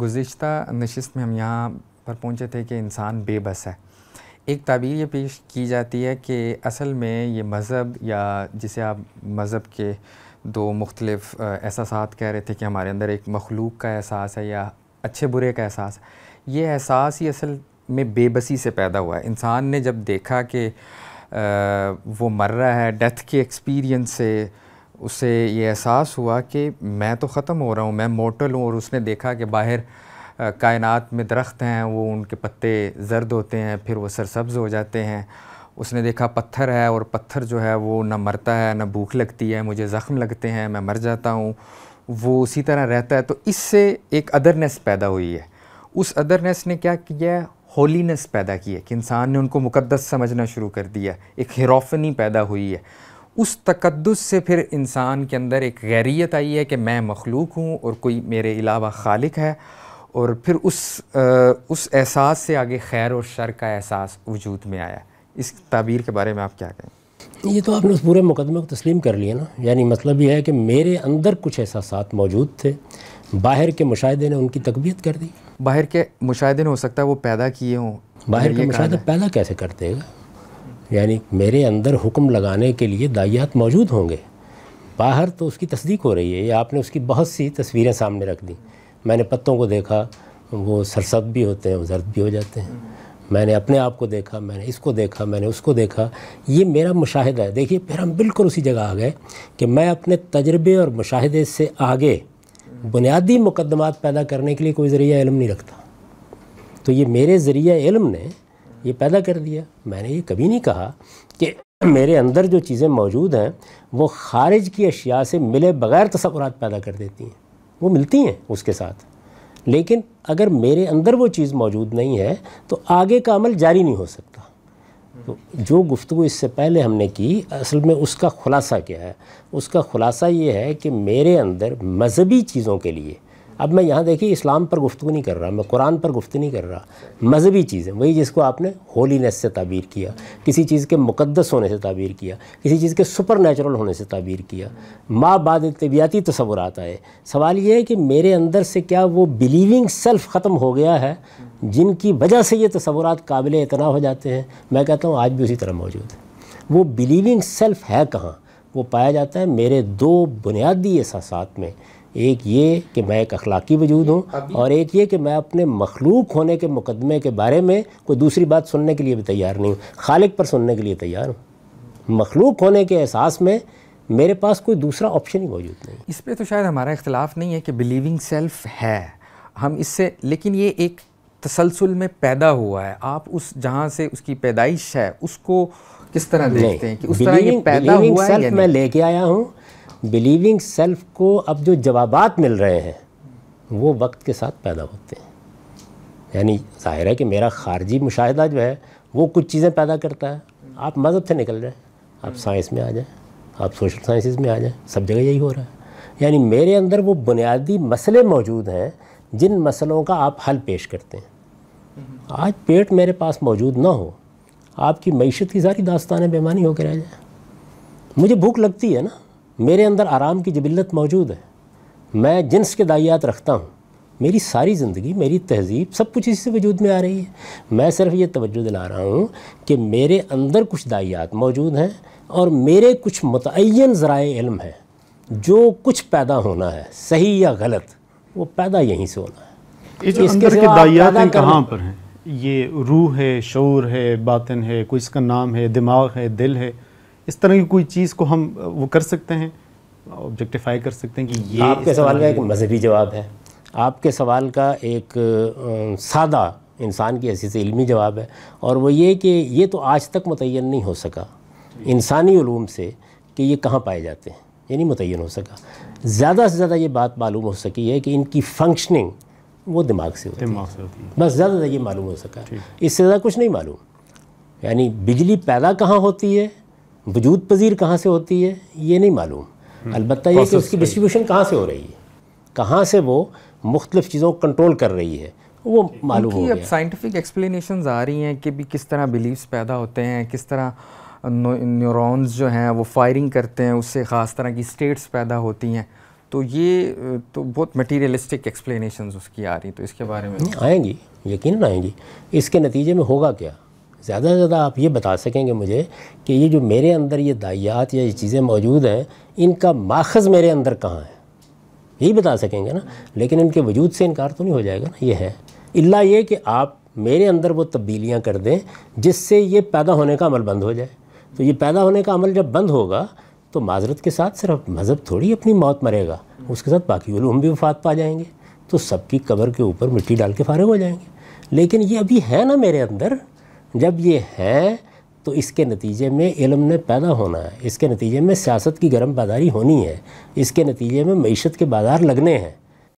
गुज्त नशस्त में हम यहाँ पर पहुँचे थे कि इंसान बेबस है एक तबीर ये पेश की जाती है कि असल में ये मज़हब या जिसे आप मज़हब के दो मुख्तलफ़ एहसास कह रहे थे कि हमारे अंदर एक मखलूक का एहसास है या अच्छे बुरे का एहसास ये एहसास ही असल में बेबसी से पैदा हुआ है इंसान ने जब देखा कि वो मर रहा है डेथ के एक्सपीरियंस से उसे ये एहसास हुआ कि मैं तो ख़त्म हो रहा हूँ मैं मोटल हूँ और उसने देखा कि बाहर कायनात में दरख्त हैं वो उनके पत्ते जर्द होते हैं फिर वो सरसब्ज हो जाते हैं उसने देखा पत्थर है और पत्थर जो है वो ना मरता है ना भूख लगती है मुझे ज़ख़्म लगते हैं मैं मर जाता हूँ वो उसी तरह रहता है तो इससे एक अदरनेस पैदा हुई है उस अदरनेस ने क्या किया होलीनेस पैदा की है कि इंसान ने उनको मुकद्दस समझना शुरू कर दिया एक हिरोफनी पैदा हुई है उस तकदस से फिर इंसान के अंदर एक गैरियत आई है कि मैं मखलूक हूँ और कोई मेरे अलावा खालिक है और फिर उस आ, उस एहसास से आगे खैर और शर का एहसास वजूद में आया इस ताबीर के बारे में आप क्या कहें तो ये तो आपने उस पूरे मुकदमे को तस्लीम कर लिया ना यानी मतलब ये है कि मेरे अंदर कुछ एहसास मौजूद थे बाहर के मुशाहदे ने उनकी तकबीयत कर दी बाहर के मुशाहदे ने हो सकता है वो पैदा किए हों बाहर के मुशाह पैदा कैसे करते हैं यानी मेरे अंदर हुक्म लगाने के लिए दाइयात मौजूद होंगे बाहर तो उसकी तस्दीक हो रही है या आपने उसकी बहुत सी तस्वीरें सामने रख दी मैंने पत्तों को देखा वो सरसद भी होते हैं जर्द भी हो जाते हैं मैंने अपने आप को देखा मैंने इसको देखा मैंने उसको देखा ये मेरा मुशाहिदा है देखिए फिर हम बिल्कुल उसी जगह आ गए कि मैं अपने तजर्बे और मुशाहदे से आगे बुनियादी मुकदमात पैदा करने के लिए कोई ज़रिया इलम नहीं रखता तो ये मेरे ज़रिया इलम ने ये पैदा कर दिया मैंने ये कभी नहीं कहा कि मेरे अंदर जो चीज़ें मौजूद हैं वो खारिज की अशिया से मिले बगैर तस्वरत पैदा कर देती हैं वो मिलती हैं उसके साथ लेकिन अगर मेरे अंदर वो चीज़ मौजूद नहीं है तो आगे का अमल जारी नहीं हो सकता तो जो गुफ्तु इससे पहले हमने की असल में उसका खुलासा क्या है उसका खुलासा ये है कि मेरे अंदर मजहबी चीज़ों के लिए अब मैं यहाँ देखिए इस्लाम पर गुफ्तु नहीं कर रहा मैं कुरान पर गुफ्तु नहीं कर रहा मजहबी चीज़ें वही जिसको आपने होलीनेस से ताबीर किया किसी चीज़ के मुकदस होने से ताबीर किया किसी चीज़ के सुपर नेचुरल होने से ताबीर किया माँ बाद तबियाती तस्वुरात आए सवाल ये है कि मेरे अंदर से क्या वो बिलीविंग सेल्फ ख़त्म हो गया है जिनकी वजह से ये तस्वुर काबिल इतना हो जाते हैं मैं कहता हूँ आज भी उसी तरह मौजूद है वो बिलीविंग सेल्फ है कहाँ वो पाया जाता है मेरे दो बुनियादी एहसास में एक ये कि मैं एक अखलाकी वजूद हूँ और एक ये कि मैं अपने मखलूक होने के मुकदमे के बारे में कोई दूसरी बात सुनने के लिए भी तैयार नहीं हूँ खालिक पर सुनने के लिए तैयार हूँ मखलूक होने के एहसास में मेरे पास कोई दूसरा ऑप्शन ही मौजूद नहीं इस पर तो शायद हमारा इख्तलाफ नहीं है कि बिलीविंग सेल्फ है हम इससे लेकिन ये एक तसलसल में पैदा हुआ है आप उस जहाँ से उसकी पैदाइश है उसको किस तरह देखते हैं कि उस तरह ये पैदा हुआ है मैं लेके आया हूँ बिलीविंग सेल्फ को अब जो जवाब मिल रहे हैं वो वक्त के साथ पैदा होते हैं यानी ज़ाहिर है कि मेरा खारजी मुशाहिदा जो है वो कुछ चीज़ें पैदा करता है आप मज़हब से निकल रहे हैं आप साइंस में आ जाएँ आप सोशल साइंसिस में आ जाएँ सब जगह यही हो रहा है यानी मेरे अंदर वो बुनियादी मसले मौजूद हैं जिन मसलों का आप हल पेश करते हैं आज पेट मेरे पास मौजूद ना हो आपकी मीशत की सारी दास्तान बेमानी होकर रह जाए मुझे भूख लगती है ना मेरे अंदर आराम की जबिलत मौजूद है मैं जिन्स के दाइयात रखता हूँ मेरी सारी ज़िंदगी मेरी तहजीब सब कुछ इसी से वजूद में आ रही है मैं सिर्फ ये तवज्जो दिला रहा हूँ कि मेरे अंदर कुछ दाइयात मौजूद हैं और मेरे कुछ मतन ज़राए इल्म हैं जो कुछ पैदा होना है सही या गलत वो पैदा यहीं से होना है इसके के दाइयात कहाँ पर हैं ये रूह है शोर है बातन है कोई इसका नाम है दिमाग है दिल है इस तरह की कोई चीज़ को हम वो कर सकते हैं ऑब्जेक्टिफाई कर सकते हैं कि ये आपके सवाल का एक मजहबी जवाब है आपके सवाल का एक सादा इंसान की हैसियत से इलमी जवाब है और वो ये कि ये तो आज तक मुतन नहीं हो सका इंसानी ूम से कि ये कहाँ पाए जाते हैं ये नहीं मुतन हो सका ज़्यादा से ज़्यादा ये बात मालूम हो सकी है कि इनकी फंक्शनिंग वो दिमाग से होती दिमाग से होती है बस ज़्यादा ये मालूम हो सका इससे ज़्यादा कुछ नहीं मालूम यानी बिजली पैदा कहाँ होती है वजूद पजीर कहाँ से होती है ये नहीं मालूम हम्म। अलबत् ये कि उसकी डिस्ट्रीब्यूशन कहाँ से हो रही है कहाँ से वो मुख्तलिफ़ चीज़ों को कंट्रोल कर रही है वो मालूम हो अब साइंटिफिक एक्सप्लेनेशंस आ रही हैं कि भी किस तरह बिलीव्स पैदा होते हैं किस तरह न्यूरॉन्स जो हैं वो फायरिंग करते हैं उससे ख़ास तरह की स्टेट्स पैदा होती हैं तो ये तो बहुत मटीरियलिस्टिक एक्सप्लेनेशंस उसकी आ रही तो इसके बारे में आएंगी यकीन आएंगी इसके नतीजे में होगा क्या ज़्यादा से ज़्यादा आप ये बता सकेंगे मुझे कि ये जो मेरे अंदर ये दाइयात या ये चीज़ें मौजूद हैं इनका माखज़ मेरे अंदर कहाँ है यही बता सकेंगे ना लेकिन इनके वजूद से इनकार तो नहीं हो जाएगा ना ये है इल्ला ये कि आप मेरे अंदर वो तब्दीलियाँ कर दें जिससे ये पैदा होने का अमल बंद हो जाए तो ये पैदा होने का अमल जब बंद होगा तो माजरत के साथ सिर्फ मज़हब थोड़ी अपनी मौत मरेगा उसके साथ बाकी वलूम भी वफात पा जाएंगे तो सबकी कबर के ऊपर मिट्टी डाल के फारग हो जाएंगे लेकिन ये अभी है ना मेरे अंदर जब ये है तो इसके नतीजे में इलम ने पैदा होना है इसके नतीजे में सियासत की गर्म बाजारी होनी है इसके नतीजे में मीशत के बाज़ार लगने हैं